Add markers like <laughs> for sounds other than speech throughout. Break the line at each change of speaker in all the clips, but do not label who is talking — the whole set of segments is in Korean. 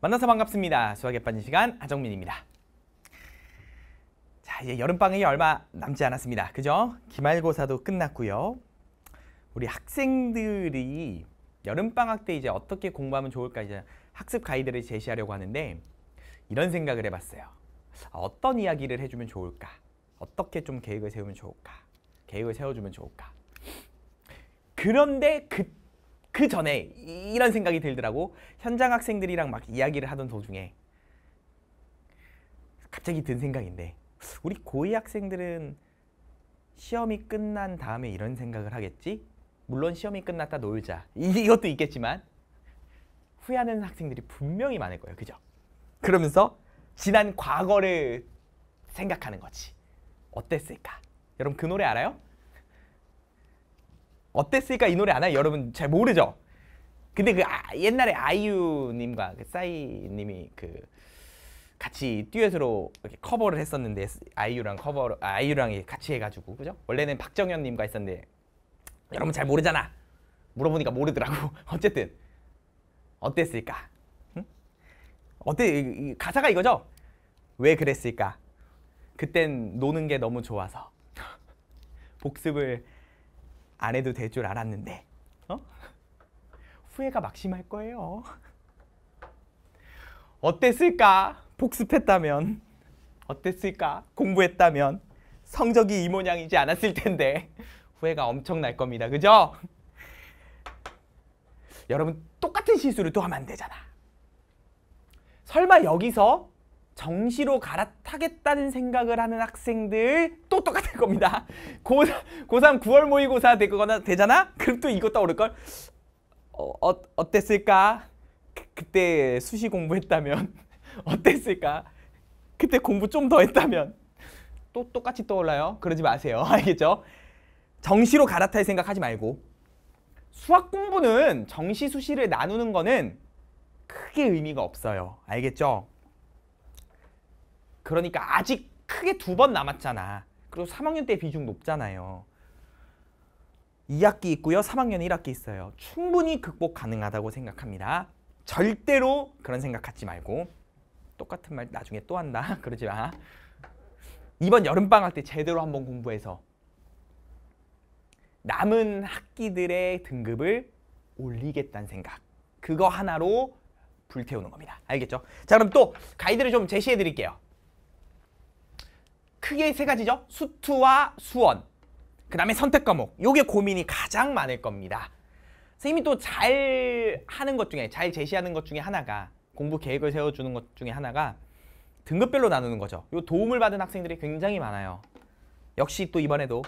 만나서 반갑습니다. 수학에 빠진 시간 하정민입니다. 자, 이제 여름방학이 얼마 남지 않았습니다. 그죠? 기말고사도 끝났고요. 우리 학생들이 여름방학 때 이제 어떻게 공부하면 좋을까 이제 학습 가이드를 제시하려고 하는데 이런 생각을 해봤어요. 어떤 이야기를 해주면 좋을까? 어떻게 좀 계획을 세우면 좋을까? 계획을 세워주면 좋을까? 그런데 그때 그 전에 이런 생각이 들더라고. 현장 학생들이랑 막 이야기를 하던 도중에 갑자기 든 생각인데 우리 고위 학생들은 시험이 끝난 다음에 이런 생각을 하겠지? 물론 시험이 끝났다 놀자. 이것도 있겠지만 후회하는 학생들이 분명히 많을 거예요. 그죠? 그러면서 지난 과거를 생각하는 거지. 어땠을까? 여러분 그 노래 알아요? 어땠을까 이 노래 아나요? 여러분 잘 모르죠? 근데 그 아, 옛날에 아이유님과 그 싸이님이 그 같이 듀엣으로 이렇게 커버를 했었는데 아이유랑 커버 아, 아이유랑 같이 해가지고 그죠? 원래는 박정현님과 했었는데 여러분 잘 모르잖아. 물어보니까 모르더라고. <laughs> 어쨌든 어땠을까? 응? 어때 가사가 이거죠? 왜 그랬을까? 그땐 노는 게 너무 좋아서 <laughs> 복습을 안 해도 될 줄 알았는데 어? 후회가 막심할 거예요. 어땠을까? 복습했다면 어땠을까? 공부했다면 성적이 이 모양이지 않았을 텐데 후회가 엄청날 겁니다. 그죠? 여러분 똑같은 실수를 또 하면 안 되잖아. 설마 여기서 정시로 갈아타겠다는 생각을 하는 학생들 또 똑같을 겁니다. 고, 고3 9월 모의고사 되거나 되잖아? 그럼 또 이것도 오를걸? 어, 어, 어땠을까? 그, 그때 수시 공부했다면 <laughs> 어땠을까? 그때 공부 좀 더 했다면 또 똑같이 떠올라요. 그러지 마세요. <laughs> 알겠죠? 정시로 갈아탈 생각하지 말고 수학 공부는 정시 수시를 나누는 거는 크게 의미가 없어요. 알겠죠? 그러니까 아직 크게 두 번 남았잖아. 그리고 3학년 때 비중 높잖아요. 2학기 있고요. 3학년 1학기 있어요. 충분히 극복 가능하다고 생각합니다. 절대로 그런 생각 갖지 말고 똑같은 말 나중에 또 한다. <laughs> 그러지 마. 이번 여름방학 때 제대로 한 번 공부해서 남은 학기들의 등급을 올리겠다는 생각. 그거 하나로 불태우는 겁니다. 알겠죠? 자 그럼 또 가이드를 좀 제시해 드릴게요. 크게 세 가지죠. 수투와 수원. 그 다음에 선택 과목. 요게 고민이 가장 많을 겁니다. 선생님이 또 잘 하는 것 중에, 잘 제시하는 것 중에 하나가 공부 계획을 세워주는 것 중에 하나가 등급별로 나누는 거죠. 요 도움을 받은 학생들이 굉장히 많아요. 역시 또 이번에도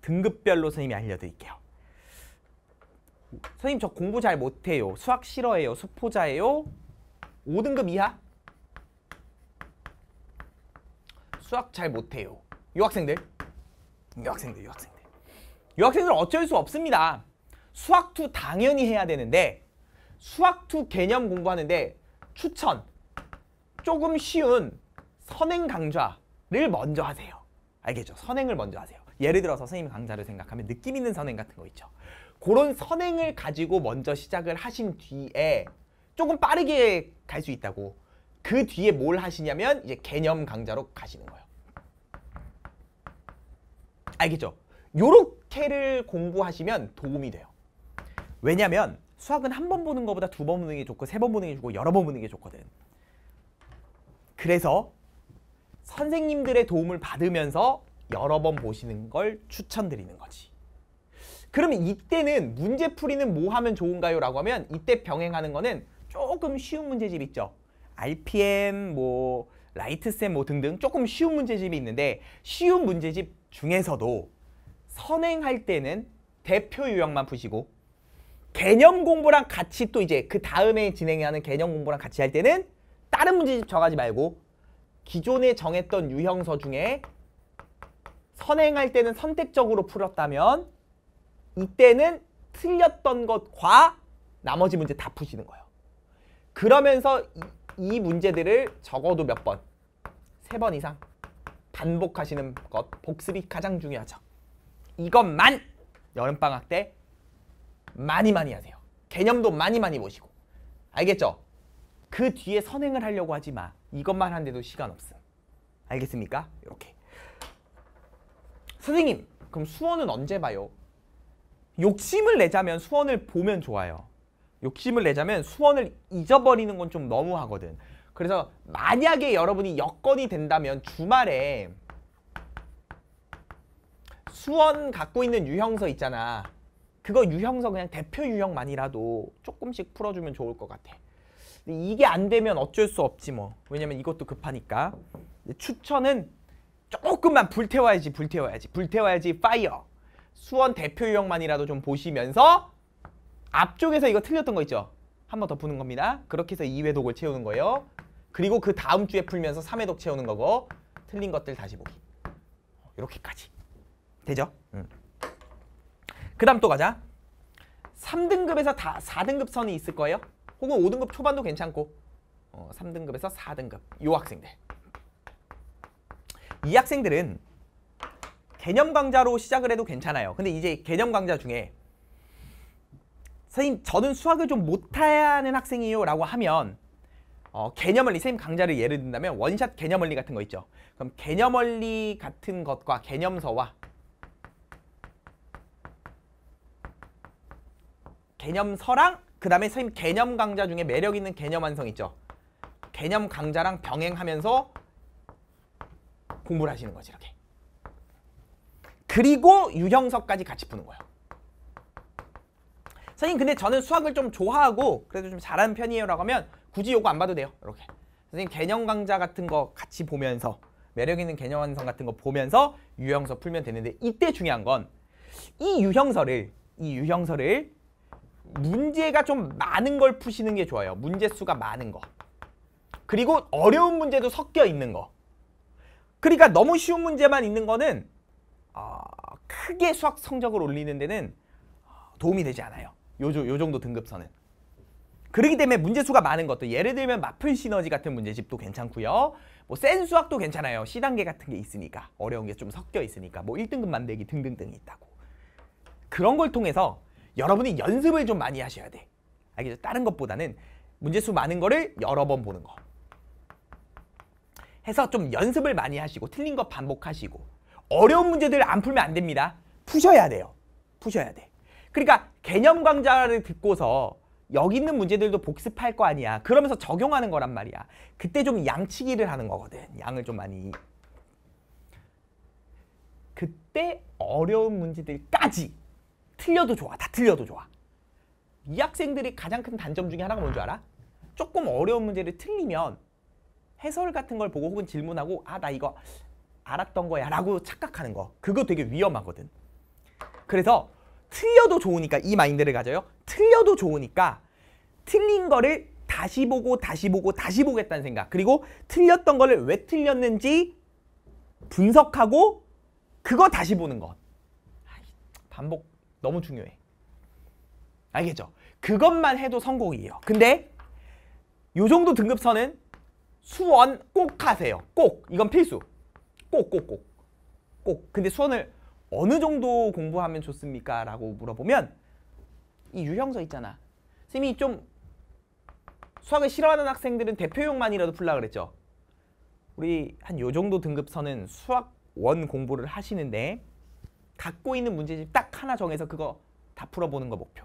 등급별로 선생님이 알려드릴게요. 선생님 저 공부 잘 못해요. 수학 싫어해요. 수포자예요. 5등급 이하? 수학 잘 못해요. 이 학생들, 이 학생들, 이 학생들. 이 학생들 어쩔 수 없습니다. 수학 2 당연히 해야 되는데 수학 2 개념 공부하는데 추천, 조금 쉬운 선행 강좌를 먼저 하세요. 알겠죠? 선행을 먼저 하세요. 예를 들어서 선생님 강좌를 생각하면 느낌 있는 선행 같은 거 있죠. 그런 선행을 가지고 먼저 시작을 하신 뒤에 조금 빠르게 갈 수 있다고 그 뒤에 뭘 하시냐면 이제 개념 강좌로 가시는 거예요. 알겠죠? 요렇게를 공부하시면 도움이 돼요. 왜냐면 수학은 한 번 보는 것보다 두 번 보는 게 좋고 세 번 보는 게 좋고 여러 번 보는 게 좋거든. 그래서 선생님들의 도움을 받으면서 여러 번 보시는 걸 추천드리는 거지. 그러면 이때는 문제 풀이는 뭐 하면 좋은가요? 라고 하면 이때 병행하는 거는 조금 쉬운 문제집 있죠. RPM, 뭐 라이트셈 뭐 등등 조금 쉬운 문제집이 있는데 쉬운 문제집 중에서도 선행할 때는 대표 유형만 푸시고 개념 공부랑 같이 또 이제 그 다음에 진행하는 개념 공부랑 같이 할 때는 다른 문제집 정하지 말고 기존에 정했던 유형서 중에 선행할 때는 선택적으로 풀었다면 이때는 틀렸던 것과 나머지 문제 다 푸시는 거예요. 그러면서 이 문제들을 적어도 몇 번, 세 번 이상 반복하시는 것, 복습이 가장 중요하죠. 이것만 여름방학 때 많이 많이 하세요. 개념도 많이 많이 보시고. 알겠죠? 그 뒤에 선행을 하려고 하지 마. 이것만 한데도 시간 없음. 알겠습니까? 이렇게. 선생님, 그럼 수원은 언제 봐요? 욕심을 내자면 수원을 보면 좋아요. 욕심을 내자면 수원을 잊어버리는 건 좀 너무하거든. 그래서 만약에 여러분이 여건이 된다면 주말에 수원 갖고 있는 유형서 있잖아. 그거 유형서 그냥 대표 유형만이라도 조금씩 풀어주면 좋을 것 같아. 이게 안 되면 어쩔 수 없지 뭐. 왜냐면 이것도 급하니까. 추천은 조금만 불태워야지 불태워야지 불태워야지 파이어. 수원 대표 유형만이라도 좀 보시면서 앞쪽에서 이거 틀렸던 거 있죠? 한 번 더 푸는 겁니다. 그렇게 해서 2회 독을 채우는 거예요. 그리고 그 다음 주에 풀면서 3회 독 채우는 거고 틀린 것들 다시 보기. 이렇게까지. 어, 되죠? 음. 그 다음 또 가자. 3등급에서 다 4등급 선이 있을 거예요. 혹은 5등급 초반도 괜찮고 어, 3등급에서 4등급 요 학생들. 이 학생들은 개념 강좌로 시작을 해도 괜찮아요. 근데 이제 개념 강좌 중에 선생님 저는 수학을 좀 못하는 학생이에요 라고 하면 어, 개념원리, 선생님 강좌를 예를 든다면 원샷 개념원리 같은 거 있죠. 그럼 개념원리 같은 것과 개념서와 개념서랑 그 다음에 선생님 개념 강좌 중에 매력 있는 개념 완성 있죠. 개념 강좌랑 병행하면서 공부를 하시는 거지 이렇게. 그리고 유형서까지 같이 푸는 거예요. 선생님 근데 저는 수학을 좀 좋아하고 그래도 좀 잘하는 편이에요 라고 하면 굳이 요거 안 봐도 돼요 이렇게 선생님 개념 강좌 같은 거 같이 보면서 매력 있는 개념 완성 같은 거 보면서 유형서 풀면 되는데 이때 중요한 건 이 유형서를 이 유형서를 문제가 좀 많은 걸 푸시는 게 좋아요. 문제 수가 많은 거. 그리고 어려운 문제도 섞여 있는 거. 그러니까 너무 쉬운 문제만 있는 거는 어, 크게 수학 성적을 올리는 데는 어, 도움이 되지 않아요. 요, 요 정도 등급선은. 그러기 때문에 문제수가 많은 것도 예를 들면 마플 시너지 같은 문제집도 괜찮고요. 뭐 센 수학도 괜찮아요. C단계 같은 게 있으니까. 어려운 게 좀 섞여 있으니까. 뭐 1등급 만들기 등등등이 있다고. 그런 걸 통해서 여러분이 연습을 좀 많이 하셔야 돼. 알겠죠? 다른 것보다는 문제수 많은 거를 여러 번 보는 거. 해서 좀 연습을 많이 하시고 틀린 거 반복하시고 어려운 문제들 안 풀면 안 됩니다. 푸셔야 돼요. 푸셔야 돼. 그러니까 개념 강좌를 듣고서 여기 있는 문제들도 복습할 거 아니야. 그러면서 적용하는 거란 말이야. 그때 좀 양치기를 하는 거거든. 양을 좀 많이. 그때 어려운 문제들까지 틀려도 좋아. 다 틀려도 좋아. 이 학생들이 가장 큰 단점 중에 하나가 뭔 줄 알아? 조금 어려운 문제를 틀리면 해설 같은 걸 보고 혹은 질문하고 아나 이거 알았던 거야 라고 착각하는 거 그거 되게 위험하거든 그래서 틀려도 좋으니까 이 마인드를 가져요. 틀려도 좋으니까 틀린 거를 다시 보고 다시 보고 다시 보겠다는 생각. 그리고 틀렸던 거를 왜 틀렸는지 분석하고 그거 다시 보는 것. 반복 너무 중요해. 알겠죠? 그것만 해도 성공이에요. 근데 요 정도 등급선은 수원 꼭 하세요. 꼭. 이건 필수. 꼭, 꼭, 꼭. 꼭. 근데 수원을 어느 정도 공부하면 좋습니까? 라고 물어보면 이 유형서 있잖아. 선생님이 좀 수학을 싫어하는 학생들은 대표형만이라도 풀라 그랬죠. 우리 한 요 정도 등급 선은 수학 원 공부를 하시는데 갖고 있는 문제집 딱 하나 정해서 그거 다 풀어보는 거 목표.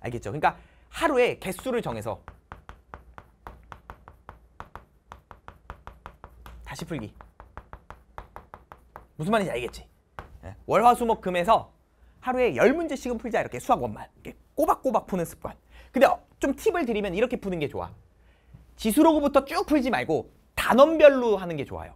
알겠죠? 그러니까 하루에 개수를 정해서 다시 풀기. 무슨 말인지 알겠지? 예? 월화수목금에서 하루에 열문제씩은 풀자 이렇게 수학 원만 이렇게 꼬박꼬박 푸는 습관 근데 좀 팁을 드리면 이렇게 푸는 게 좋아 지수로그부터 쭉 풀지 말고 단원별로 하는 게 좋아요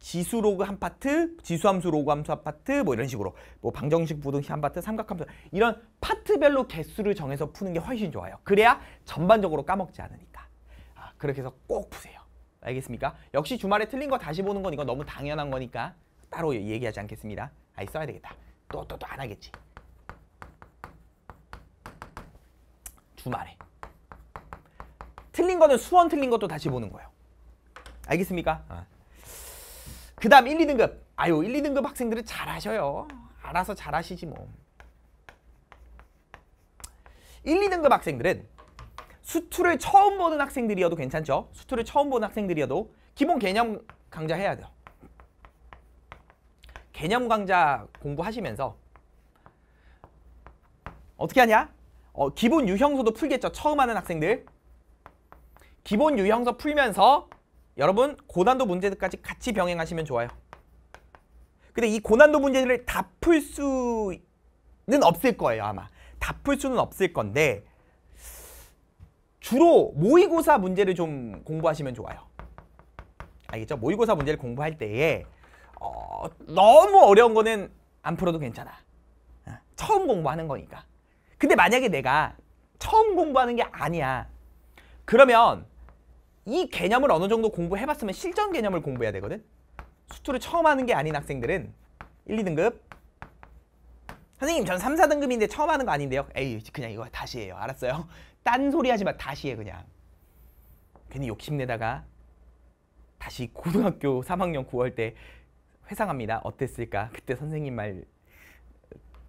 지수 로그 한 파트, 지수함수 로그 함수 한 파트 뭐 이런 식으로 뭐 방정식 부등식 한 파트, 삼각함수 이런 파트별로 개수를 정해서 푸는 게 훨씬 좋아요. 그래야 전반적으로 까먹지 않으니까. 아, 그렇게 해서 꼭 푸세요. 알겠습니까? 역시 주말에 틀린 거 다시 보는 건 이건 너무 당연한 거니까 따로 얘기하지 않겠습니다. 아이 써야 되겠다. 또 또 또 안 하겠지. 주말에. 틀린 거는 수원 틀린 것도 다시 보는 거예요. 알겠습니까? 어. 아. 그 다음 1, 2등급. 아유 1, 2등급 학생들은 잘하셔요. 알아서 잘하시지 뭐. 1, 2등급 학생들은 수투를 처음 보는 학생들이어도 괜찮죠? 수투를 처음 보는 학생들이어도 기본 개념 강좌해야 돼요. 개념 강좌 공부하시면서 어떻게 하냐? 어, 기본 유형서도 풀겠죠. 처음 하는 학생들. 기본 유형서 풀면서 여러분 고난도 문제들까지 같이 병행하시면 좋아요. 근데 이 고난도 문제들을 다 풀 수는 없을 거예요. 아마. 다 풀 수는 없을 건데 주로 모의고사 문제를 좀 공부하시면 좋아요. 알겠죠? 모의고사 문제를 공부할 때에 어, 너무 어려운 거는 안 풀어도 괜찮아. 어, 처음 공부하는 거니까. 근데 만약에 내가 처음 공부하는 게 아니야. 그러면 이 개념을 어느 정도 공부해봤으면 실전 개념을 공부해야 되거든. 수투를 처음 하는 게 아닌 학생들은 1, 2등급 선생님 전 3, 4등급인데 처음 하는 거 아닌데요. 에이 그냥 이거 다시 해요. 알았어요? <laughs> 딴소리 하지 마. 다시 해 그냥. 괜히 욕심내다가 다시 고등학교 3학년 9월 때 회상합니다. 어땠을까? 그때 선생님 말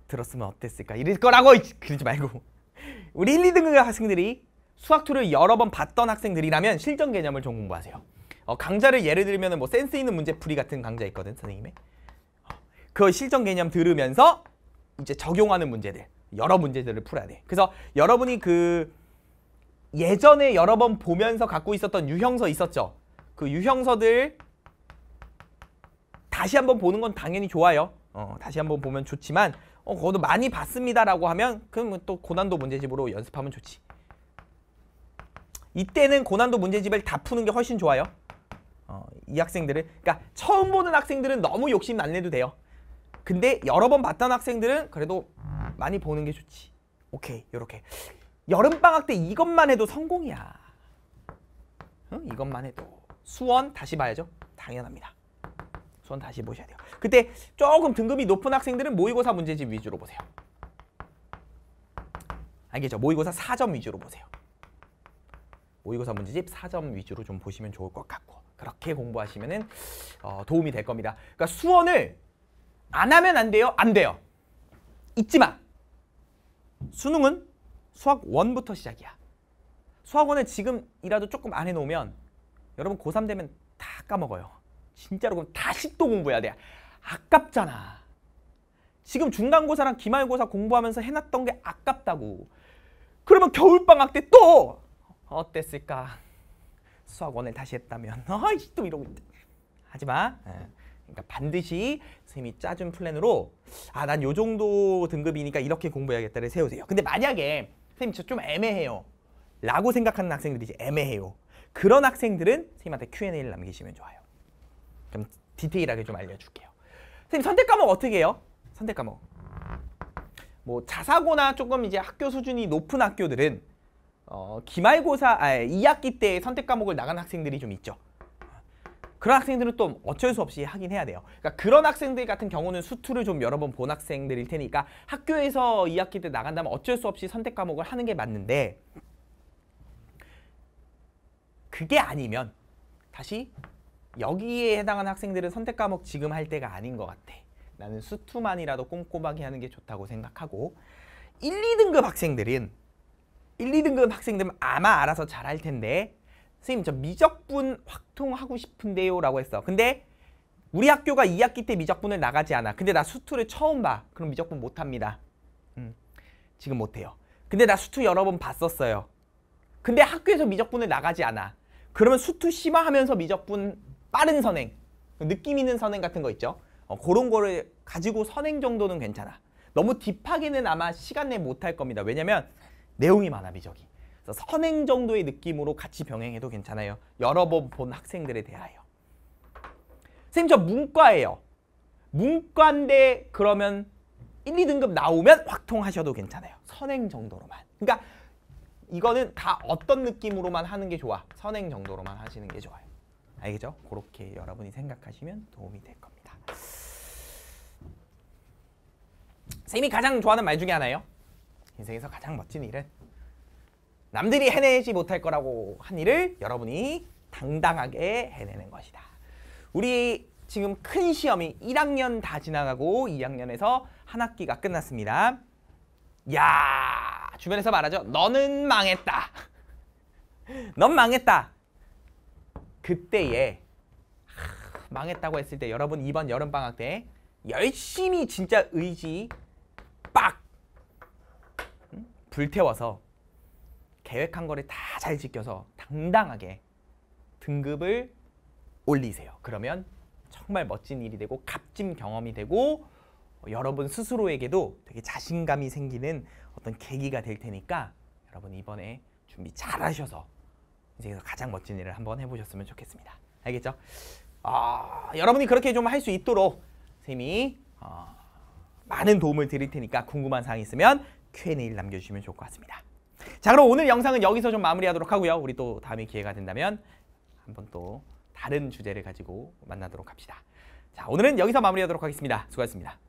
들었으면 어땠을까? 이럴 거라고 그러지 말고 <laughs> 우리 1, 2등급 학생들이 수학투를 여러 번 봤던 학생들이라면 실전 개념을 좀 공부하세요. 어, 강좌를 예를 들면 뭐 센스 있는 문제풀이 같은 강좌 있거든 선생님의 어, 그 실전 개념 들으면서 이제 적용하는 문제들 여러 문제들을 풀어야 돼. 그래서 여러분이 그 예전에 여러 번 보면서 갖고 있었던 유형서 있었죠. 그 유형서들 다시 한번 보는 건 당연히 좋아요. 어, 다시 한번 보면 좋지만 어, 그것도 많이 봤습니다라고 하면 그럼 또 고난도 문제집으로 연습하면 좋지. 이때는 고난도 문제집을 다 푸는 게 훨씬 좋아요. 어, 이 학생들은 그러니까 처음 보는 학생들은 너무 욕심 안 내도 돼요. 근데 여러 번 봤던 학생들은 그래도 많이 보는 게 좋지. 오케이, 요렇게. 여름방학 때 이것만 해도 성공이야. 응? 이것만 해도. 수원 다시 봐야죠. 당연합니다. 수원 다시 보셔야 돼요. 그때 조금 등급이 높은 학생들은 모의고사 문제집 위주로 보세요. 알겠죠? 모의고사 4점 위주로 보세요. 모의고사 문제집 4점 위주로 좀 보시면 좋을 것 같고 그렇게 공부하시면 어, 도움이 될 겁니다. 그러니까 수원을 안 하면 안 돼요? 안 돼요. 있지만 수능은 수학 1부터 시작이야. 수학원에 지금이라도 조금 안 해놓으면 여러분 고3 되면 다 까먹어요. 진짜로 그럼 다시 또 공부해야 돼. 아깝잖아. 지금 중간고사랑 기말고사 공부하면서 해놨던 게 아깝다고. 그러면 겨울방학 때 또 어땠을까? 수학원을 다시 했다면 어이씨 <laughs> 또 이러고 있다. 하지 마. 예. 그러니까 반드시 선생님이 짜준 플랜으로 아 난 요 정도 등급이니까 이렇게 공부해야겠다를 세우세요. 근데 만약에 선생님 저 좀 애매해요. 라고 생각하는 학생들이 이제 애매해요. 그런 학생들은 선생님한테 Q&A를 남기시면 좋아요. 좀 디테일하게 좀 알려줄게요. 선생님 선택 과목 어떻게 해요? 선택 과목. 뭐 자사고나 조금 이제 학교 수준이 높은 학교들은 어, 기말고사, 아, 2학기 때 선택 과목을 나간 학생들이 좀 있죠. 그런 학생들은 또 어쩔 수 없이 하긴 해야 돼요. 그러니까 그런 학생들 같은 경우는 수투를 좀 여러 번 본 학생들일 테니까 학교에서 2학기 때 나간다면 어쩔 수 없이 선택 과목을 하는 게 맞는데 그게 아니면 다시 여기에 해당하는 학생들은 선택 과목 지금 할 때가 아닌 것 같아. 나는 수투만이라도 꼼꼼하게 하는 게 좋다고 생각하고 1, 2등급 학생들은 1, 2등급 학생들은 아마 알아서 잘할 텐데 선생님 저 미적분 확통하고 싶은데요 라고 했어. 근데 우리 학교가 2학기 때 미적분을 나가지 않아. 근데 나 수투를 처음 봐. 그럼 미적분 못합니다. 음, 지금 못해요. 근데 나 수투 여러 번 봤었어요. 근데 학교에서 미적분을 나가지 않아. 그러면 수투 심화하면서 미적분 빠른 선행, 그 느낌 있는 선행 같은 거 있죠. 어, 그런 거를 가지고 선행 정도는 괜찮아. 너무 딥하게는 아마 시간 내못할 겁니다. 왜냐면 내용이 많아 미적이 그래서 선행 정도의 느낌으로 같이 병행해도 괜찮아요. 여러 번 본 학생들에 대하여. 선생님 저 문과예요. 문과인데 그러면 1, 2등급 나오면 확통하셔도 괜찮아요. 선행 정도로만. 그러니까 이거는 다 어떤 느낌으로만 하는 게 좋아. 선행 정도로만 하시는 게 좋아요. 알겠죠? 그렇게 여러분이 생각하시면 도움이 될 겁니다. 쌤이 가장 좋아하는 말 중에 하나예요. 인생에서 가장 멋진 일은 남들이 해내지 못할 거라고 한 일을 여러분이 당당하게 해내는 것이다. 우리 지금 큰 시험이 1학년 다 지나가고 2학년에서 한 학기가 끝났습니다. 야 주변에서 말하죠. 너는 망했다. <laughs> 넌 망했다. 그때에 하, 망했다고 했을 때 여러분 이번 여름방학 때 열심히 진짜 의지 빡 불태워서 계획한 거를 다 잘 지켜서 당당하게 등급을 올리세요. 그러면 정말 멋진 일이 되고 값진 경험이 되고 여러분 스스로에게도 되게 자신감이 생기는 어떤 계기가 될 테니까 여러분 이번에 준비 잘 하셔서 인생에서 가장 멋진 일을 한번 해보셨으면 좋겠습니다. 알겠죠? 아, 여러분이 그렇게 좀 할 수 있도록 쌤이 어, 많은 도움을 드릴 테니까 궁금한 사항 있으면 Q&A 남겨주시면 좋을 것 같습니다. 자 그럼 오늘 영상은 여기서 좀 마무리하도록 하고요. 우리 또 다음에 기회가 된다면 한번 또 다른 주제를 가지고 만나도록 합시다. 자 오늘은 여기서 마무리하도록 하겠습니다. 수고하셨습니다.